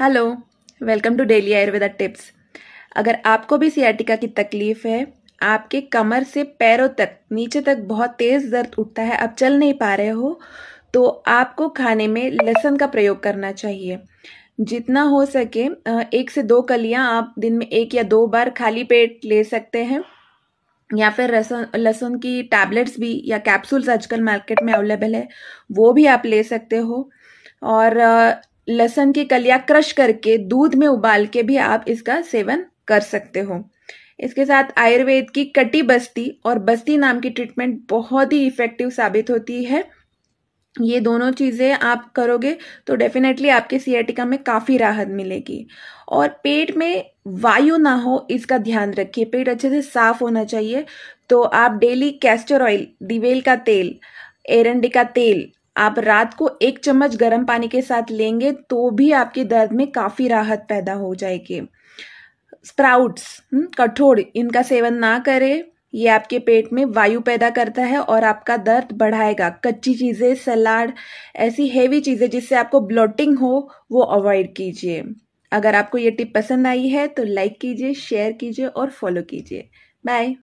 hello welcome to daily Ayurveda tips अगर आपको भी सियाटिका की तकलीफ है आपके कमर से पैरों तक नीचे तक बहुत तेज़ दर्द उठता है आप चल नहीं पा रहे हो तो आपको खाने में लहसुन का प्रयोग करना चाहिए जितना हो सके एक से दो कलियां आप दिन में एक या दो बार खाली पेट ले सकते हैं या फिर लहसुन लहसुन की टैबलेट्स भी या कैप्सूल्स आजकल मार्केट में अवेलेबल है वो भी आप ले सकते हो और लहसन की कलिया क्रश करके दूध में उबाल के भी आप इसका सेवन कर सकते हो इसके साथ आयुर्वेद की कटी बस्ती और बस्ती नाम की ट्रीटमेंट बहुत ही इफेक्टिव साबित होती है ये दोनों चीज़ें आप करोगे तो डेफिनेटली आपके सीएटिका में काफ़ी राहत मिलेगी और पेट में वायु ना हो इसका ध्यान रखिए पेट अच्छे से साफ होना चाहिए तो आप डेली कैस्टर ऑयल दिवेल का तेल एरंडी का तेल आप रात को एक चम्मच गर्म पानी के साथ लेंगे तो भी आपके दर्द में काफ़ी राहत पैदा हो जाएगी स्प्राउट्स हम्म, कठोर इनका सेवन ना करें ये आपके पेट में वायु पैदा करता है और आपका दर्द बढ़ाएगा कच्ची चीज़ें सलाड ऐसी हेवी चीज़ें जिससे आपको ब्लोटिंग हो वो अवॉइड कीजिए अगर आपको ये टिप पसंद आई है तो लाइक कीजिए शेयर कीजिए और फॉलो कीजिए बाय